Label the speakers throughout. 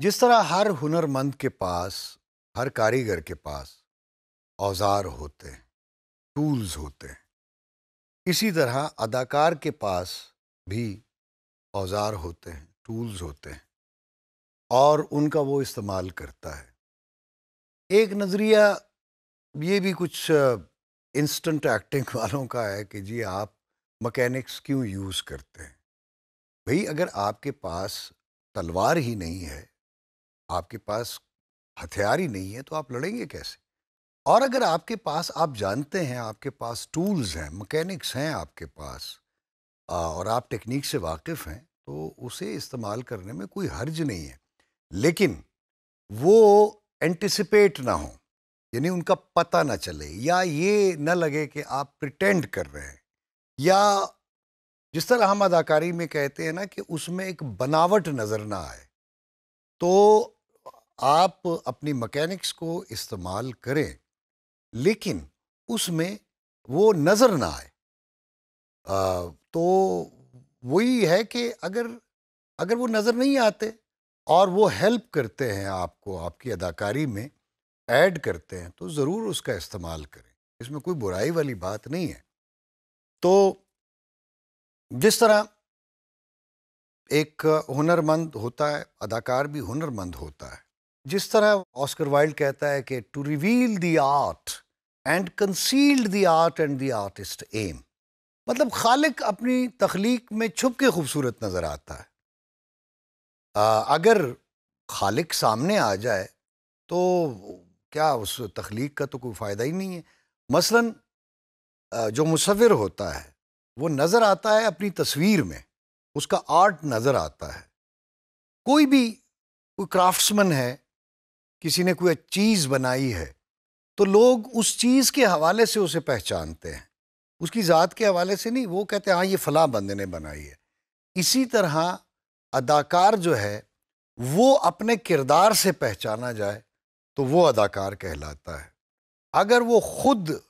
Speaker 1: जिस तरह हर हुनरमंद के पास हर कारीगर के पास औजार होते हैं टूल्स होते हैं इसी तरह अदाकार के पास भी औजार होते हैं टूल्स होते हैं और उनका वो इस्तेमाल करता है एक नज़रिया ये भी कुछ इंस्टेंट एक्टिंग वालों का है कि जी आप मकैनिक्स क्यों यूज़ करते हैं भाई अगर आपके पास तलवार ही नहीं है आपके पास हथियार ही नहीं है तो आप लड़ेंगे कैसे और अगर आपके पास आप जानते हैं आपके पास टूल्स हैं मकैनिक्स हैं आपके पास और आप टेक्निक से वाकिफ़ हैं तो उसे इस्तेमाल करने में कोई हर्ज नहीं है लेकिन वो एंटिसिपेट ना हो यानी उनका पता ना चले या ये ना लगे कि आप प्रिटेंड कर रहे हैं या जिस तरह हम अदाकारी में कहते हैं ना कि उसमें एक बनावट नज़र ना आए तो आप अपनी मकैनिक्स को इस्तेमाल करें लेकिन उसमें वो नज़र ना आए आ, तो वही है कि अगर अगर वो नज़र नहीं आते और वो हेल्प करते हैं आपको आपकी अदाकारी में ऐड करते हैं तो ज़रूर उसका इस्तेमाल करें इसमें कोई बुराई वाली बात नहीं है तो जिस तरह एक हुनरमंद होता है अदाकार भी हुनरमंद होता है जिस तरह ऑस्कर वाइल्ड कहता है कि to reveal the art and concealed the art and the artist aim मतलब खालिक अपनी तख्लीक में छुप के खूबसूरत नज़र आता है आ, अगर खालिक सामने आ जाए तो क्या उस तख्लीक का तो कोई फ़ायदा ही नहीं है मसलन जो मुसविर होता है वो नज़र आता है अपनी तस्वीर में उसका आर्ट नज़र आता है कोई भी कोई क्राफ्ट्समैन है किसी ने कोई चीज़ बनाई है तो लोग उस चीज़ के हवाले से उसे पहचानते हैं उसकी ज़ात के हवाले से नहीं वो कहते हैं हाँ ये फ़लाँ बंदे ने बनाई है इसी तरह अदाकार जो है वो अपने किरदार से पहचाना जाए तो वो अदाकार कहलाता है अगर वो ख़ुद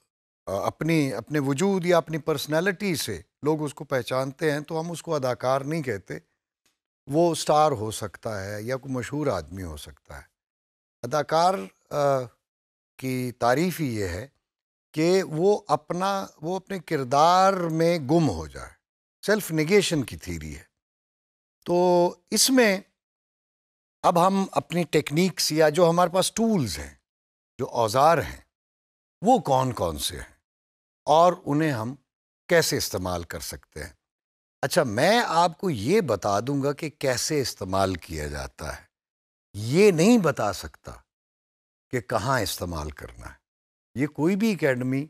Speaker 1: अपनी अपने वजूद या अपनी पर्सनैलिटी से लोग उसको पहचानते हैं तो हम उसको अदाकार नहीं कहते वो स्टार हो सकता है या कोई मशहूर आदमी हो सकता है अदाकार की तारीफ ही ये है कि वो अपना वो अपने किरदार में गुम हो जाए सेल्फ निगेशन की थीरी है तो इसमें अब हम अपनी टेक्निक्स या जो हमारे पास टूल्स हैं जो औजार हैं वो कौन कौन से हैं और उन्हें हम कैसे इस्तेमाल कर सकते हैं अच्छा मैं आपको ये बता दूंगा कि कैसे इस्तेमाल किया जाता है ये नहीं बता सकता कि कहाँ इस्तेमाल करना है ये कोई भी एकेडमी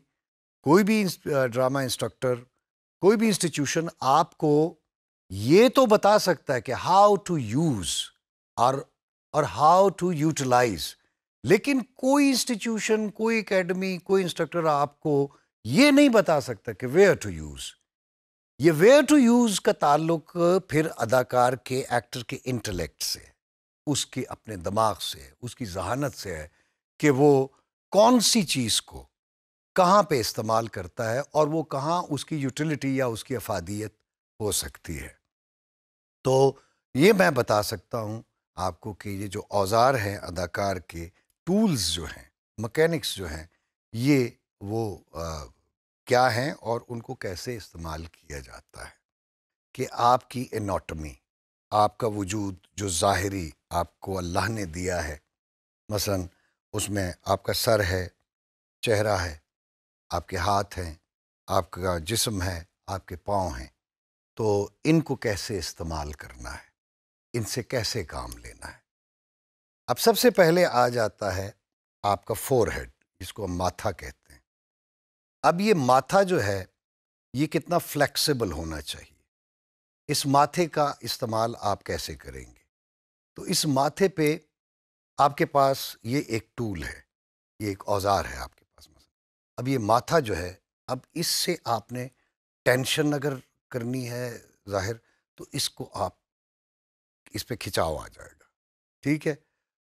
Speaker 1: कोई भी ड्रामा इंस्ट्रक्टर कोई भी इंस्टीट्यूशन आपको ये तो बता सकता है कि हाउ टू यूज़ और और हाउ टू यूटिलाइज लेकिन कोई इंस्टीट्यूशन कोई एकेडमी कोई इंस्ट्रक्टर आपको ये नहीं बता सकता कि वेयर टू यूज़ ये वेयर टू यूज़ का ताल्लुक फिर अदाकार के एक्टर के इंटेलेक्ट से उसके अपने दिमाग से है उसकी जहानत से है कि वो कौन सी चीज़ को कहाँ पे इस्तेमाल करता है और वो कहाँ उसकी यूटिलिटी या उसकी अफादियत हो सकती है तो ये मैं बता सकता हूँ आपको कि ये जो औज़ार हैं अदाकार के टूल्स जो हैं मकैनिक्स जो हैं ये वो आ, क्या हैं और उनको कैसे इस्तेमाल किया जाता है कि आपकी एनाटमी आपका वजूद जो ज़ाहरी आपको अल्लाह ने दिया है मसलन उसमें आपका सर है चेहरा है आपके हाथ हैं आपका जिस्म है आपके पाँव हैं तो इनको कैसे इस्तेमाल करना है इनसे कैसे काम लेना है अब सबसे पहले आ जाता है आपका फोर हेड जिसको हम माथा कहते हैं अब ये माथा जो है ये कितना फ्लेक्सिबल होना चाहिए इस माथे का इस्तेमाल आप कैसे करेंगे तो इस माथे पे आपके पास ये एक टूल है ये एक औज़ार है आपके पास अब ये माथा जो है अब इससे आपने टेंशन अगर करनी है जाहिर तो इसको आप इस पर खिंचाव आ जाएगा ठीक है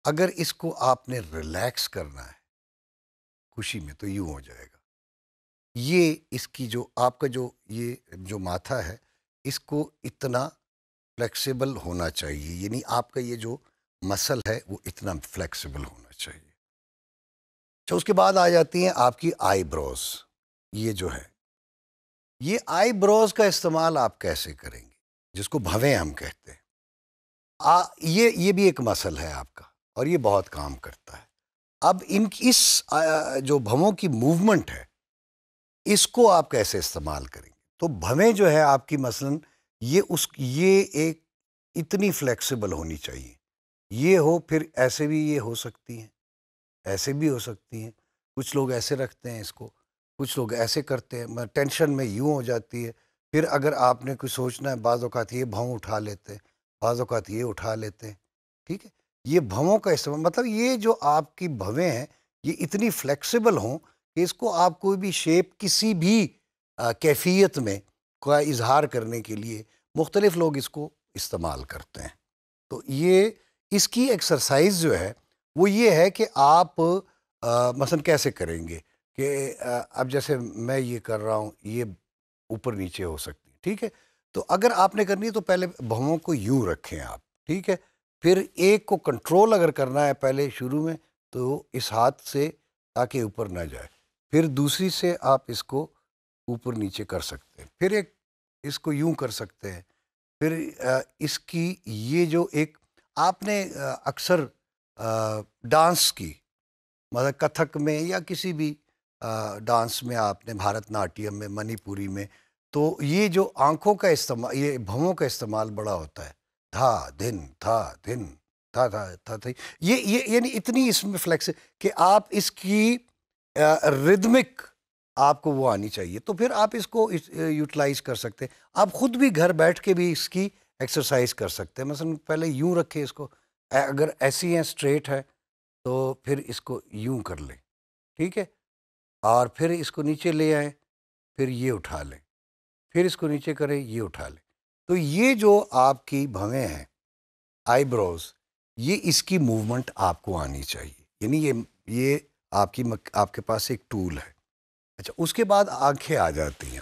Speaker 1: अगर इसको आपने रिलैक्स करना है खुशी में तो यूँ हो जाएगा ये इसकी जो आपका जो ये जो माथा है इसको इतना फ्लेक्सिबल होना चाहिए यानी आपका ये जो मसल है वो इतना फ्लेक्सिबल होना चाहिए अच्छा उसके बाद आ जाती हैं आपकी आईब्रोज ये जो है ये आईब्रोज का इस्तेमाल आप कैसे करेंगे जिसको भवें हम कहते हैं आ, ये ये भी एक मसल है आपका और ये बहुत काम करता है अब इन इस जो भवों की मूवमेंट है इसको आप कैसे इस्तेमाल करेंगे तो भवें जो है आपकी मसलन ये उस ये एक इतनी फ्लेक्सिबल होनी चाहिए ये हो फिर ऐसे भी ये हो सकती हैं ऐसे भी हो सकती हैं कुछ लोग ऐसे रखते हैं इसको कुछ लोग ऐसे करते हैं टेंशन में यूँ हो जाती है फिर अगर आपने कुछ सोचना है बाज़ अवत ये भाव उठा लेते हैं बाज़ अवत ये उठा लेते हैं ठीक है ये भवों का इस्तेमाल मतलब ये जो आपकी भवें हैं ये इतनी फ्लेक्सिबल हों कि इसको आप कोई भी शेप किसी भी कैफियत में का इजहार करने के लिए मुख्तलिफ़ लोग इसको इस्तेमाल करते हैं तो ये इसकी एक्सरसाइज जो है वो ये है कि आप आ, मसन कैसे करेंगे कि अब जैसे मैं ये कर रहा हूँ ये ऊपर नीचे हो सकती है ठीक है तो अगर आपने करनी है तो पहले भवों को यूँ रखें आप ठीक है फिर एक को कंट्रोल अगर करना है पहले शुरू में तो इस हाथ से ताकि ऊपर ना जाए फिर दूसरी से आप इसको ऊपर नीचे कर सकते हैं फिर एक इसको यूं कर सकते हैं फिर इसकी ये जो एक आपने अक्सर डांस की मतलब कथक में या किसी भी डांस में आपने भारतनाट्यम में मणिपुरी में तो ये जो आँखों का इस्तेमाल ये भवों का इस्तेमाल बड़ा होता है था दिन था दिन था था था था ये ये यानी इतनी इसमें फ्लैक्स कि आप इसकी रिदमिक आपको वो आनी चाहिए तो फिर आप इसको इस, यूटिलाइज कर सकते हैं आप खुद भी घर बैठ के भी इसकी एक्सरसाइज कर सकते हैं मसलन पहले यूं रखे इसको अगर ऐसी हैं स्ट्रेट है तो फिर इसको यूं कर लें ठीक है और फिर इसको नीचे ले आए फिर ये उठा लें फिर इसको नीचे करें ये उठा लें तो ये जो आपकी भवें हैं आईब्रोज ये इसकी मूवमेंट आपको आनी चाहिए यानी ये ये आपकी मक, आपके पास एक टूल है अच्छा उसके बाद आंखें आ जाती हैं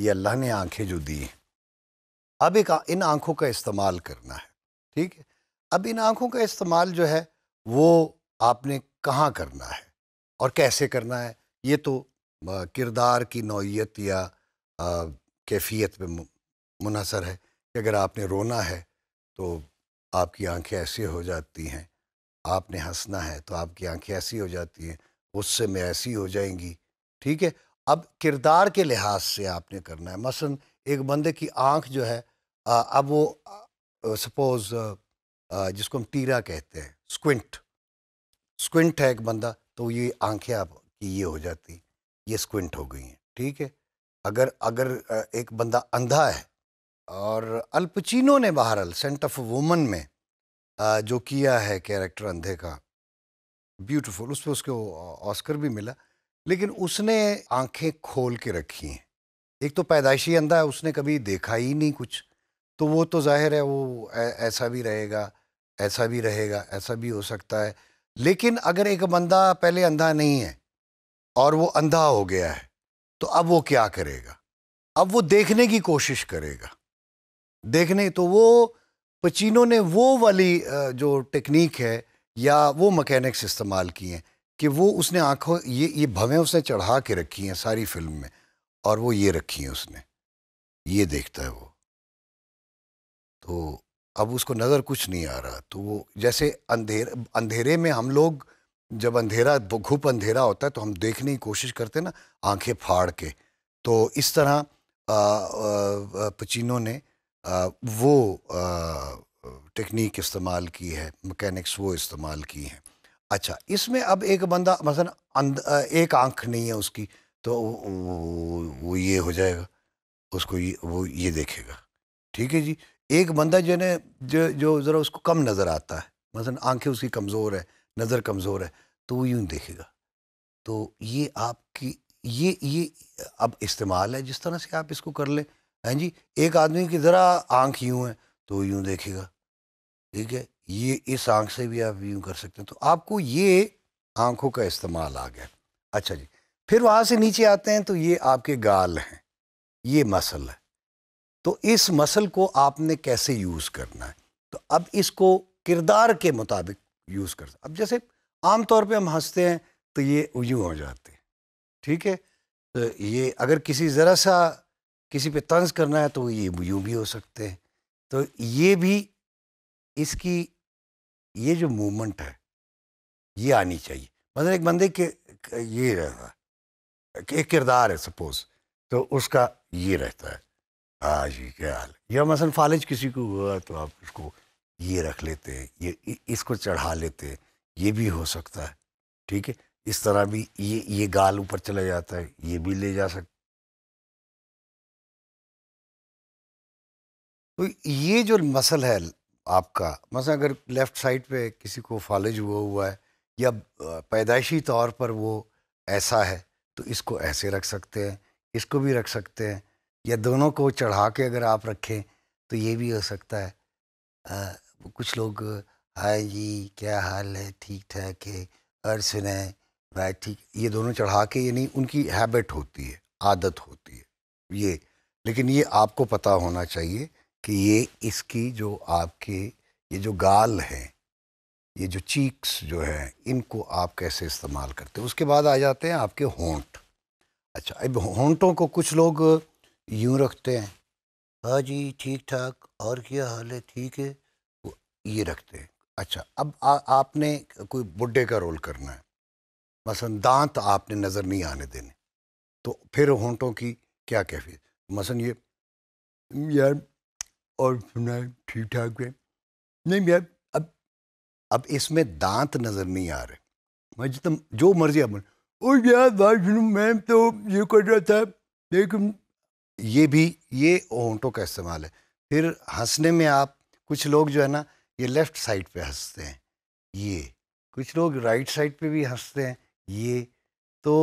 Speaker 1: ये अल्लाह ने आंखें जो दी हैं अब एक इन आंखों का इस्तेमाल करना है ठीक है अब इन आंखों का इस्तेमाल जो है वो आपने कहाँ करना है और कैसे करना है ये तो किरदार की नौीयत या कैफियत पे मुनसर है कि अगर आपने रोना है तो आपकी आंखें ऐसी हो जाती हैं आपने हंसना है तो आपकी आंखें ऐसी हो जाती हैं गुस्से में ऐसी हो जाएंगी ठीक है अब किरदार के लिहाज से आपने करना है मसलन एक बंदे की आंख जो है आ, अब वो सपोज जिसको हम टीरा कहते हैं स्क्विंट स्क्विंट है एक बंदा तो ये आंखें आपकी ये हो जाती ये स्क्विंट हो गई हैं ठीक है अगर अगर एक बंदा अंधा है और अल्पचिनो ने बहरल सेंट ऑफ वुमन में जो किया है कैरेक्टर अंधे का ब्यूटीफुल पर उसको ऑस्कर भी मिला लेकिन उसने आंखें खोल के रखी हैं एक तो पैदाइशी अंधा है उसने कभी देखा ही नहीं कुछ तो वो तो जाहिर है वो ऐसा भी रहेगा ऐसा भी रहेगा ऐसा भी हो सकता है लेकिन अगर एक बंदा पहले अंधा नहीं है और वो अंधा हो गया है तो अब वो क्या करेगा अब वो देखने की कोशिश करेगा देखने तो वो पचीनों ने वो वाली जो टेक्निक है या वो मकैनिक्स इस्तेमाल किए हैं कि वो उसने आंखों ये ये भवें उसने चढ़ा के रखी हैं सारी फिल्म में और वो ये रखी हैं उसने ये देखता है वो तो अब उसको नज़र कुछ नहीं आ रहा तो वो जैसे अंधेर अंधेरे में हम लोग जब अंधेरा घुप अंधेरा होता है तो हम देखने की कोशिश करते हैं ना आंखें फाड़ के तो इस तरह आ, आ, पचीनों ने आ, वो टेक्निक इस्तेमाल की है मैकेनिक्स वो इस्तेमाल की हैं अच्छा इसमें अब एक बंदा मसलन एक आंख नहीं है उसकी तो वो, वो ये हो जाएगा उसको ये वो ये देखेगा ठीक है जी एक बंदा जो है जो जो ज़रा उसको कम नज़र आता है मसलन आंखें उसकी कमज़ोर है नज़र कमज़ोर है तो वो यूँ देखेगा तो ये आपकी ये ये अब इस्तेमाल है जिस तरह से आप इसको कर लें हैं जी एक आदमी की ज़रा आँख यूँ है तो यूँ देखेगा ठीक है ये इस आंख से भी आप यूँ कर सकते हैं तो आपको ये आंखों का इस्तेमाल आ गया अच्छा जी फिर वहाँ से नीचे आते हैं तो ये आपके गाल हैं ये मसल है तो इस मसल को आपने कैसे यूज़ करना है तो अब इसको किरदार के मुताबिक यूज़ कर अब जैसे आम तौर पे हम हंसते हैं तो ये यूँ हो जाते हैं ठीक है तो ये अगर किसी ज़रा सा किसी पे तंज करना है तो ये यूँ भी हो सकते हैं तो ये भी इसकी ये जो मूवमेंट है ये आनी चाहिए मतलब एक बंदे के ये रहता है एक किरदार है सपोज तो उसका ये रहता है आज हाँ ही क्या हाल या मसलन फालिज किसी को हुआ तो आप उसको ये रख लेते हैं ये इसको चढ़ा लेते हैं ये भी हो सकता है ठीक है इस तरह भी ये ये गाल ऊपर चला जाता है ये भी ले जा सकता तो ये जो मसल है आपका मस अगर लेफ़्ट साइड पे किसी को फॉलेज हुआ हुआ है या पैदाइशी तौर पर वो ऐसा है तो इसको ऐसे रख सकते हैं इसको भी रख सकते हैं या दोनों को चढ़ा के अगर आप रखें तो ये भी हो सकता है आ, कुछ लोग हाय जी क्या हाल है ठीक ठाक है और सुने भाई ठीक ये दोनों चढ़ा के यानी उनकी हैबिट होती है आदत होती है ये लेकिन ये आपको पता होना चाहिए कि ये इसकी जो आपके ये जो गाल हैं ये जो चीक्स जो हैं इनको आप कैसे इस्तेमाल करते हैं उसके बाद आ जाते हैं आपके होंठ अच्छा अब होंठों को कुछ लोग यूँ रखते हैं हाँ जी ठीक ठाक और क्या हाल है ठीक है ये रखते हैं अच्छा अब आ, आपने कोई बुढ़े का रोल करना है मसन दांत आपने नज़र नहीं आने देने तो फिर होंठों की क्या कैफियत मसन ये यार और सुना ठीक ठाक है नहीं भैया अब अब इसमें दांत नज़र नहीं आ रहे मैं जितना जो मर्जी अब और यार बात सुनो मैम तो ये कर रहा था लेकिन ये भी ये ओंटों का इस्तेमाल है फिर हंसने में आप कुछ लोग जो है ना ये लेफ़्ट साइड पे हंसते हैं ये कुछ लोग राइट साइड पे भी हंसते हैं ये तो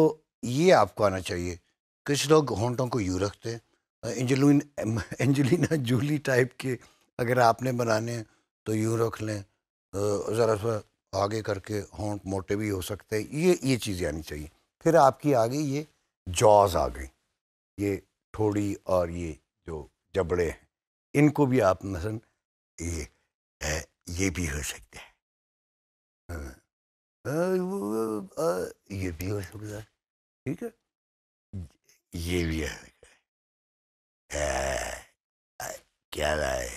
Speaker 1: ये आपको आना चाहिए कुछ लोग होंटों को यूँ रखते हैं एंजलिन एंजलिना जूली टाइप के अगर आपने बनाने हैं तो यूँ रख लें ज़रा सा आगे करके होंठ मोटे भी हो सकते हैं ये ये चीज़ें आनी चाहिए फिर आपकी आ गई ये जॉज आ गई ये थोड़ी और ये जो जबड़े हैं इनको भी आप मसन ये ये भी हो सकते हैं ये भी हो सकता है ठीक है ये भी है क्या है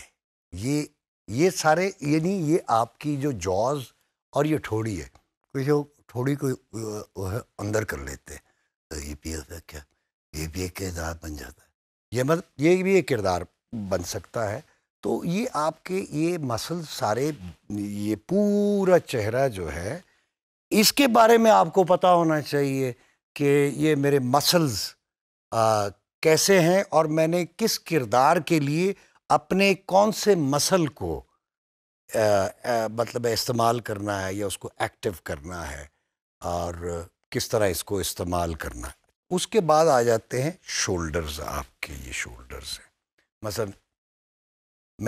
Speaker 1: ये ये सारे यानी ये, ये आपकी जो जॉज और ये ठोड़ी है कुछ जो ठोड़ी को अंदर कर लेते हैं तो ये भी होता क्या ये भी एक किरदार बन जाता है ये मतलब ये भी एक किरदार बन सकता है तो ये आपके ये मसल सारे ये पूरा चेहरा जो है इसके बारे में आपको पता होना चाहिए कि ये मेरे मसल्स कैसे हैं और मैंने किस किरदार के लिए अपने कौन से मसल को आ, आ, मतलब इस्तेमाल करना है या उसको एक्टिव करना है और किस तरह इसको इस्तेमाल करना है उसके बाद आ जाते हैं शोल्डर्स आपके ये शोल्डर्स हैं मसल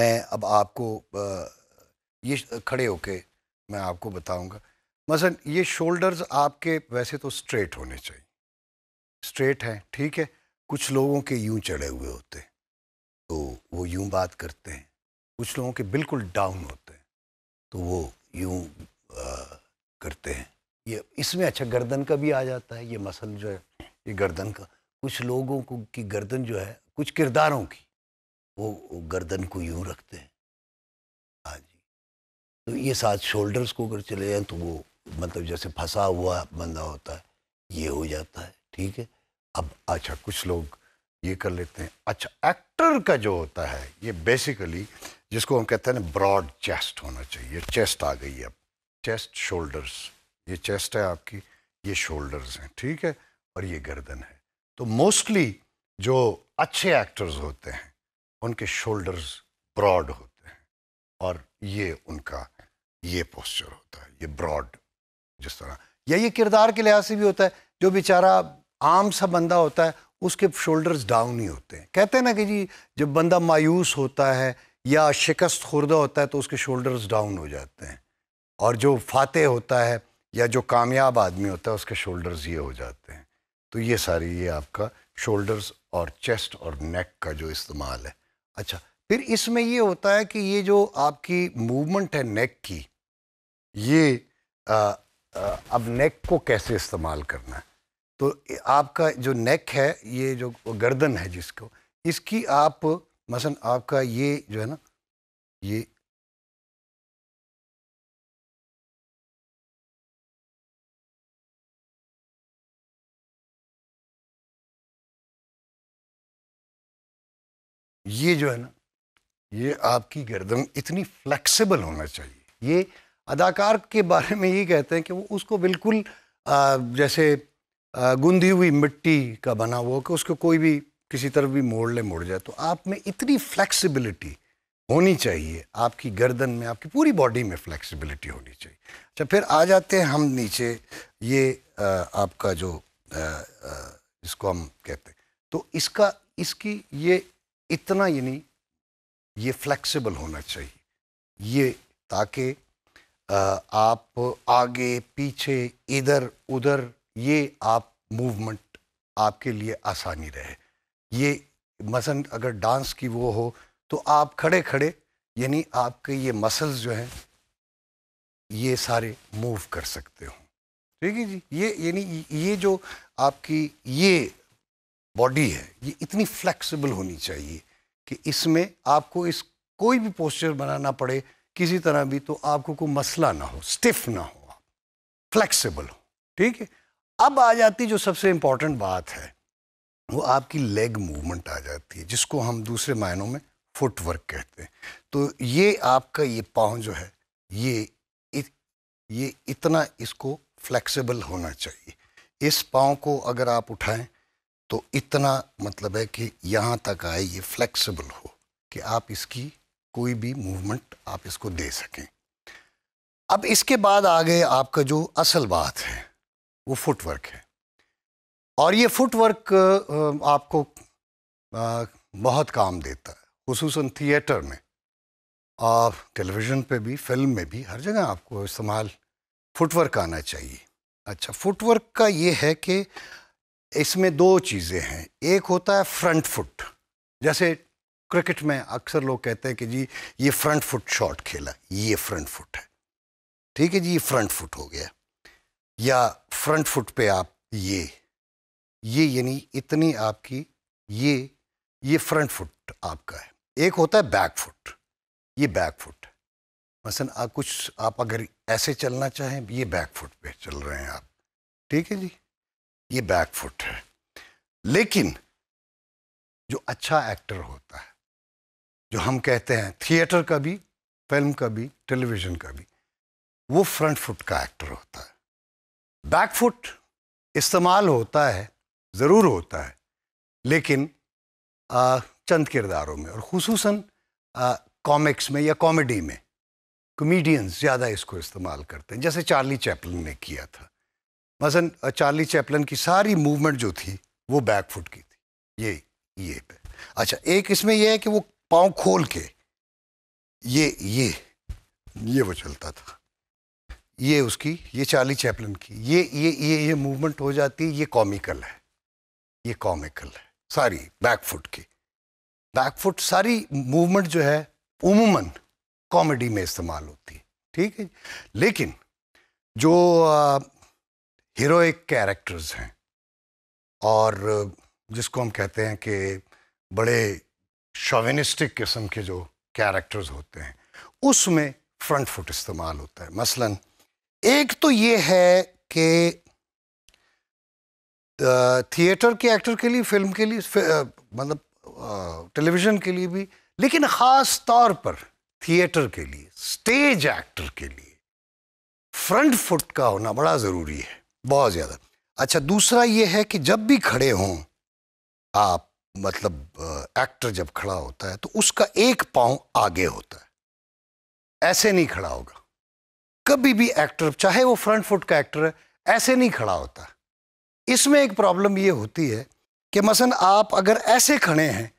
Speaker 1: मैं अब आपको ये खड़े होके मैं आपको बताऊंगा मसल ये शोल्डर्स आपके वैसे तो स्ट्रेट होने चाहिए स्ट्रेट हैं ठीक है कुछ लोगों के यूं चढ़े हुए होते हैं तो वो यूं बात करते हैं कुछ लोगों के बिल्कुल डाउन होते हैं तो वो यूं आ, करते हैं ये इसमें अच्छा गर्दन का भी आ जाता है ये मसल जो है ये गर्दन का कुछ लोगों को की गर्दन जो है कुछ किरदारों की वो, वो गर्दन को यूं रखते हैं हाँ जी तो ये साथ शोल्डर्स को अगर चले जाएँ तो वो मतलब जैसे फंसा हुआ बंदा होता है ये हो जाता है ठीक है अब अच्छा कुछ लोग ये कर लेते हैं अच्छा एक्टर का जो होता है ये बेसिकली जिसको हम कहते हैं ना ब्रॉड चेस्ट होना चाहिए चेस्ट आ गई अब चेस्ट शोल्डर्स ये चेस्ट है आपकी ये शोल्डर्स हैं ठीक है और ये गर्दन है तो मोस्टली जो अच्छे एक्टर्स होते हैं उनके शोल्डर्स ब्रॉड होते हैं और ये उनका ये पोस्चर होता है ये ब्रॉड जिस तरह या ये किरदार के लिहाज से भी होता है जो बेचारा आम सा बंदा होता है उसके शोल्डर्स डाउन ही होते हैं कहते हैं ना कि जी जब बंदा मायूस होता है या शिकस्त खुर्दा होता है तो उसके शोल्डर्स डाउन हो जाते हैं और जो फाते होता है या जो कामयाब आदमी होता है उसके शोल्डर्स ये हो जाते हैं तो ये सारी ये आपका शोल्डर्स और चेस्ट और नेक का जो इस्तेमाल है अच्छा फिर इसमें ये होता है कि ये जो आपकी मूवमेंट है नेक की ये आ, आ, अब नेक को कैसे इस्तेमाल करना है तो आपका जो नेक है ये जो गर्दन है जिसको इसकी आप मसन आपका ये जो है ना ये ये जो है ना ये आपकी गर्दन इतनी फ्लेक्सिबल होना चाहिए ये अदाकार के बारे में ये कहते हैं कि वो उसको बिल्कुल आ, जैसे गूंधी हुई मिट्टी का बना हुआ कि उसको कोई भी किसी तरफ भी मोड़ ले मोड़ जाए तो आप में इतनी फ्लेक्सिबिलिटी होनी चाहिए आपकी गर्दन में आपकी पूरी बॉडी में फ्लेक्सिबिलिटी होनी चाहिए अच्छा फिर आ जाते हैं हम नीचे ये आ, आपका जो आ, आ, इसको हम कहते हैं तो इसका इसकी ये इतना यानी ये फ्लेक्सिबल होना चाहिए ये ताकि आप आगे पीछे इधर उधर ये आप मूवमेंट आपके लिए आसानी रहे ये मसन अगर डांस की वो हो तो आप खड़े खड़े यानी आपके ये मसल्स जो हैं ये सारे मूव कर सकते हो ठीक है जी ये यानी ये जो आपकी ये बॉडी है ये इतनी फ्लेक्सिबल होनी चाहिए कि इसमें आपको इस कोई भी पोस्चर बनाना पड़े किसी तरह भी तो आपको कोई मसला ना हो स्टिफ ना हो आप फ्लैक्सीबल हो ठीक है अब आ जाती जो सबसे इम्पॉर्टेंट बात है वो आपकी लेग मूवमेंट आ जाती है जिसको हम दूसरे मायनों में फुटवर्क कहते हैं तो ये आपका ये पाँव जो है ये इत, ये इतना इसको फ्लेक्सिबल होना चाहिए इस पाँव को अगर आप उठाएं तो इतना मतलब है कि यहाँ तक आए ये फ्लेक्सिबल हो कि आप इसकी कोई भी मूवमेंट आप इसको दे सकें अब इसके बाद आ गए आपका जो असल बात है वो फुटवर्क है और ये फुटवर्क आपको बहुत काम देता है खसूस थिएटर में और टेलीविज़न पे भी फिल्म में भी हर जगह आपको इस्तेमाल फुटवर्क आना चाहिए अच्छा फुटवर्क का ये है कि इसमें दो चीज़ें हैं एक होता है फ्रंट फुट जैसे क्रिकेट में अक्सर लोग कहते हैं कि जी ये फ्रंट फुट शॉट खेला ये फ्रंट फुट है ठीक है जी ये फ्रंट फुट हो गया या फ्रंट फुट पे आप ये ये यानी इतनी आपकी ये ये फ्रंट फुट आपका है एक होता है बैक फुट ये बैक फुट मसन आप कुछ आप अगर ऐसे चलना चाहें ये बैक फुट पे चल रहे हैं आप ठीक है जी ये बैक फुट है लेकिन जो अच्छा एक्टर होता है जो हम कहते हैं थिएटर का भी फिल्म का भी टेलीविज़न का भी वो फ्रंट फुट का एक्टर होता है बैकफुट इस्तेमाल होता है ज़रूर होता है लेकिन आ, चंद किरदारों में और खसूस कॉमिक्स में या कॉमेडी में कॉमेडियंस ज़्यादा इसको इस्तेमाल करते हैं जैसे चार्ली चैपलन ने किया था मसन चार्ली चैपलन की सारी मूवमेंट जो थी वो बैक फुट की थी ये ये पे अच्छा एक इसमें यह है कि वो पाँव खोल के ये ये ये वो चलता था ये उसकी ये चार्ली चैपलिन की ये ये ये ये मूवमेंट हो जाती है ये कॉमिकल है ये कॉमिकल है सारी बैकफुट की बैकफुट सारी मूवमेंट जो है उमूमन कॉमेडी में इस्तेमाल होती है ठीक है लेकिन जो हीरोइक कैरेक्टर्स हैं और जिसको हम कहते हैं कि बड़े शोविनिस्टिक किस्म के जो कैरेक्टर्स होते हैं उसमें फ्रंट फुट इस्तेमाल होता है मसलन एक तो ये है कि थिएटर के एक्टर के लिए फिल्म के लिए मतलब टेलीविज़न के लिए भी लेकिन ख़ास तौर पर थिएटर के लिए स्टेज एक्टर के लिए फ्रंट फुट का होना बड़ा ज़रूरी है बहुत ज़्यादा अच्छा दूसरा ये है कि जब भी खड़े हों आप मतलब एक्टर जब खड़ा होता है तो उसका एक पाँव आगे होता है ऐसे नहीं खड़ा होगा कभी भी एक्टर चाहे वो फ्रंट फुट का एक्टर है ऐसे नहीं खड़ा होता इसमें एक प्रॉब्लम ये होती है कि मसन आप अगर ऐसे खड़े हैं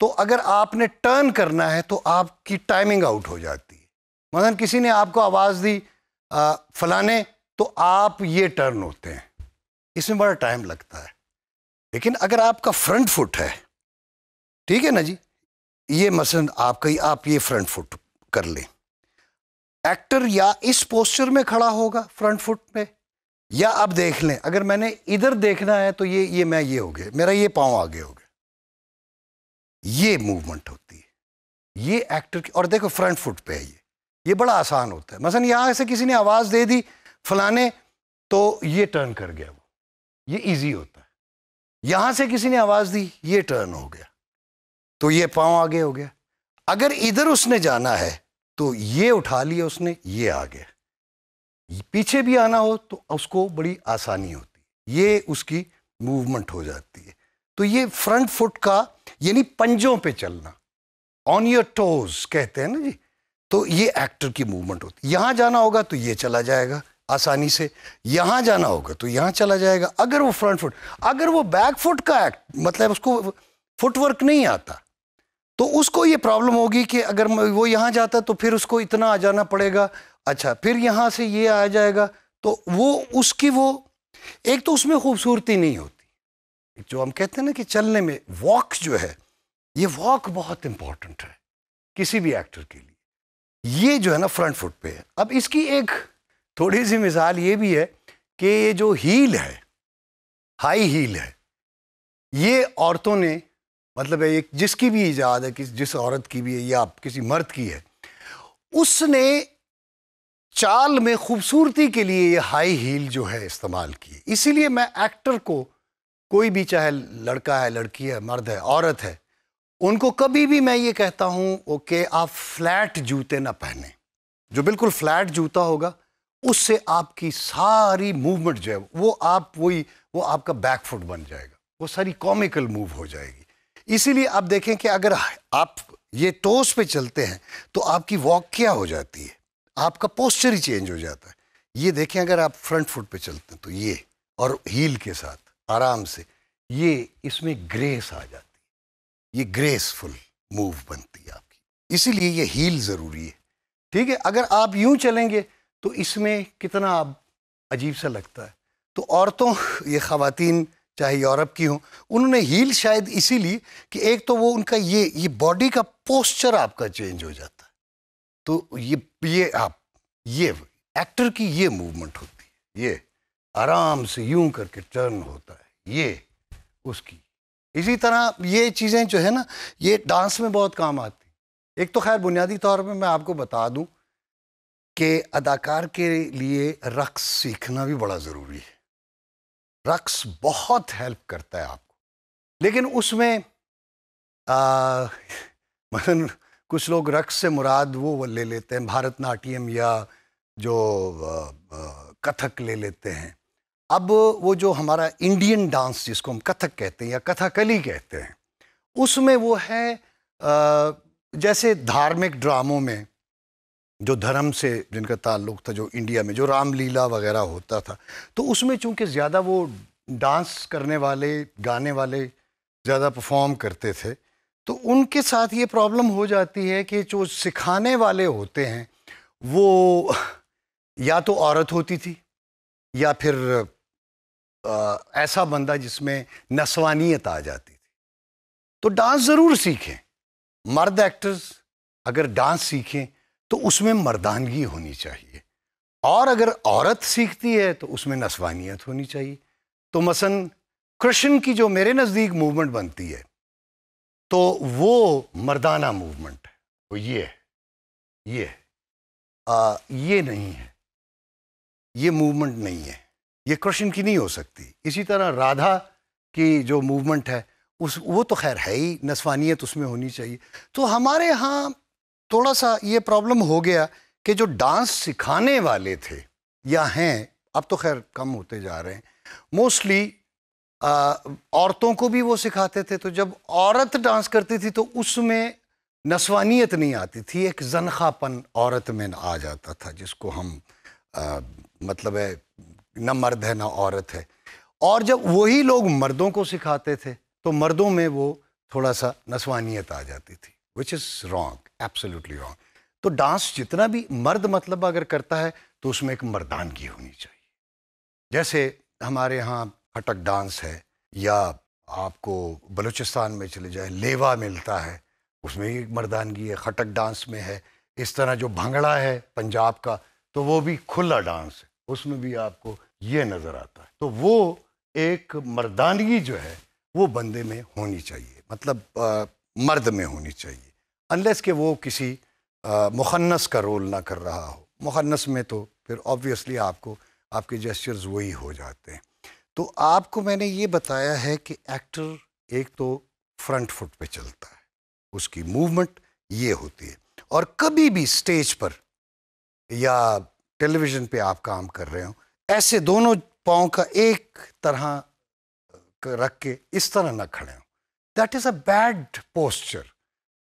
Speaker 1: तो अगर आपने टर्न करना है तो आपकी टाइमिंग आउट हो जाती है मसन किसी ने आपको आवाज़ दी आ, फलाने तो आप ये टर्न होते हैं इसमें बड़ा टाइम लगता है लेकिन अगर आपका फ्रंट फुट है ठीक है ना जी ये मसन आपका आप ये फ्रंट फुट कर लें एक्टर या इस पोस्चर में खड़ा होगा फ्रंट फुट में या अब देख लें अगर मैंने इधर देखना है तो ये ये मैं ये हो गया मेरा ये पाँव आगे हो गया ये मूवमेंट होती है ये एक्टर की और देखो फ्रंट फुट पे है ये ये बड़ा आसान होता है मसलन यहाँ से किसी ने आवाज़ दे दी फलाने तो ये टर्न कर गया वो ये इजी होता है यहाँ से किसी ने आवाज़ दी ये टर्न हो गया तो ये पाँव आगे हो गया अगर इधर उसने जाना है तो ये उठा लिया उसने ये आ गया पीछे भी आना हो तो उसको बड़ी आसानी होती है ये उसकी मूवमेंट हो जाती है तो ये फ्रंट फुट का यानी पंजों पे चलना ऑन योर टोज कहते हैं ना जी तो ये एक्टर की मूवमेंट होती है यहां जाना होगा तो ये चला जाएगा आसानी से यहाँ जाना होगा तो यहां चला जाएगा अगर वो फ्रंट फुट अगर वो बैक फुट का एक्ट मतलब उसको फुटवर्क नहीं आता तो उसको ये प्रॉब्लम होगी कि अगर वो यहाँ जाता तो फिर उसको इतना आ जाना पड़ेगा अच्छा फिर यहाँ से ये आ जाएगा तो वो उसकी वो एक तो उसमें खूबसूरती नहीं होती जो हम कहते हैं ना कि चलने में वॉक जो है ये वॉक बहुत इंपॉर्टेंट है किसी भी एक्टर के लिए ये जो है ना फ्रंट फुट पे है अब इसकी एक थोड़ी सी मिसाल ये भी है कि ये जो हील है हाई हील है ये औरतों ने मतलब है एक जिसकी भी ईजाद है किस जिस औरत की भी है या किसी मर्द की है उसने चाल में खूबसूरती के लिए ये हाई हील जो है इस्तेमाल की इसीलिए मैं एक्टर को कोई भी चाहे लड़का है लड़की है मर्द है औरत है उनको कभी भी मैं ये कहता हूँ ओके आप फ्लैट जूते ना पहने जो बिल्कुल फ्लैट जूता होगा उससे आपकी सारी मूवमेंट जो है वो आप वही वो आपका बैकफुट बन जाएगा वो सारी कॉमिकल मूव हो जाएगी इसीलिए आप देखें कि अगर आप ये टोस पे चलते हैं तो आपकी वॉक क्या हो जाती है आपका पोस्चर ही चेंज हो जाता है ये देखें अगर आप फ्रंट फुट पे चलते हैं तो ये और हील के साथ आराम से ये इसमें ग्रेस आ जाती है ये ग्रेसफुल मूव बनती है आपकी इसीलिए ये हील ज़रूरी है ठीक है अगर आप यूं चलेंगे तो इसमें कितना आप अजीब सा लगता है तो औरतों ये ख़वातीन चाहे यूरोप की हो उन्होंने हील शायद इसीलिए कि एक तो वो उनका ये ये बॉडी का पोस्चर आपका चेंज हो जाता है तो ये ये आप ये एक्टर की ये मूवमेंट होती है ये आराम से यूं करके टर्न होता है ये उसकी इसी तरह ये चीज़ें जो है ना ये डांस में बहुत काम आती एक तो खैर बुनियादी तौर पर मैं आपको बता दूँ कि अदाकार के लिए रक़्स सीखना भी बड़ा ज़रूरी है रक्स बहुत हेल्प करता है आपको लेकिन उसमें मतलब कुछ लोग रक्स से मुराद वो, वो ले लेते हैं भारतनाट्यम या जो आ, आ, कथक ले लेते हैं अब वो जो हमारा इंडियन डांस जिसको हम कथक कहते हैं या कथकली कहते हैं उसमें वो है आ, जैसे धार्मिक ड्रामों में जो धर्म से जिनका ताल्लुक था जो इंडिया में जो रामलीला वगैरह होता था तो उसमें चूंकि ज़्यादा वो डांस करने वाले गाने वाले ज़्यादा परफॉर्म करते थे तो उनके साथ ये प्रॉब्लम हो जाती है कि जो सिखाने वाले होते हैं वो या तो औरत होती थी या फिर आ, ऐसा बंदा जिसमें नस्वानियत आ जाती थी तो डांस ज़रूर सीखें मर्द एक्टर्स अगर डांस सीखें तो उसमें मर्दानगी होनी चाहिए और अगर औरत सीखती है तो उसमें नस्वानियत होनी चाहिए तो मसन कृष्ण की जो मेरे नज़दीक मूवमेंट बनती है तो वो मर्दाना मूवमेंट है वो ये है ये है आ, ये नहीं है ये मूवमेंट नहीं है ये कृष्ण की नहीं हो सकती इसी तरह राधा की जो मूवमेंट है उस वो तो खैर है ही नस्वानियत उसमें होनी चाहिए तो हमारे यहाँ थोड़ा सा ये प्रॉब्लम हो गया कि जो डांस सिखाने वाले थे या हैं अब तो खैर कम होते जा रहे हैं मोस्टली औरतों को भी वो सिखाते थे तो जब औरत डांस करती थी तो उसमें नस्वानियत नहीं आती थी एक जनखापन औरत में आ जाता था जिसको हम आ, मतलब है न मर्द है ना औरत है और जब वही लोग मर्दों को सिखाते थे तो मर्दों में वो थोड़ा सा नस्वानियत आ जाती थी which is wrong absolutely wrong तो डांस जितना भी मर्द मतलब अगर करता है तो उसमें एक मर्दानगी होनी चाहिए जैसे हमारे यहाँ हटक डांस है या आपको बलूचिस्तान में चले जाए लेवा मिलता है उसमें एक मर्दानगी है खटक डांस में है इस तरह जो भंगड़ा है पंजाब का तो वो भी खुला डांस है उसमें भी आपको ये नज़र आता है तो वो एक मर्दानगी जो है वो बंदे में होनी चाहिए मतलब आ, मर्द में होनी चाहिए अनलेस के वो किसी मुखन्नस का रोल ना कर रहा हो मुखन्नस में तो फिर ऑब्वियसली आपको आपके जेस्चर्स वही हो जाते हैं तो आपको मैंने ये बताया है कि एक्टर एक तो फ्रंट फुट पे चलता है उसकी मूवमेंट ये होती है और कभी भी स्टेज पर या टेलीविज़न पे आप काम कर रहे हो ऐसे दोनों पाँव का एक तरह रख के इस तरह ना खड़े हों that is a bad posture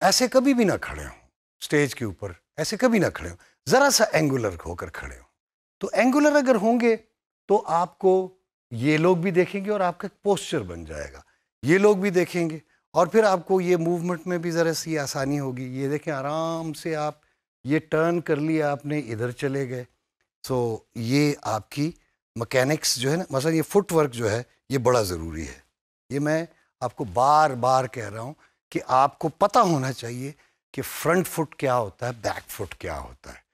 Speaker 1: ऐसे कभी भी ना खड़े हों स्टेज के ऊपर ऐसे कभी ना खड़े हों ज़रा सा एंगुलर होकर खड़े हों तो एंगुलर अगर होंगे तो आपको ये लोग भी देखेंगे और आपका पोस्चर बन जाएगा ये लोग भी देखेंगे और फिर आपको ये मूवमेंट में भी ज़रा सी आसानी होगी ये देखें आराम से आप ये टर्न कर लिया आपने इधर चले गए सो so, ये आपकी मकैनिक्स जो है ना मसलन ये फुटवर्क जो है ये बड़ा ज़रूरी है ये मैं आपको बार बार कह रहा हूँ कि आपको पता होना चाहिए कि फ्रंट फुट क्या होता है बैक फुट क्या होता है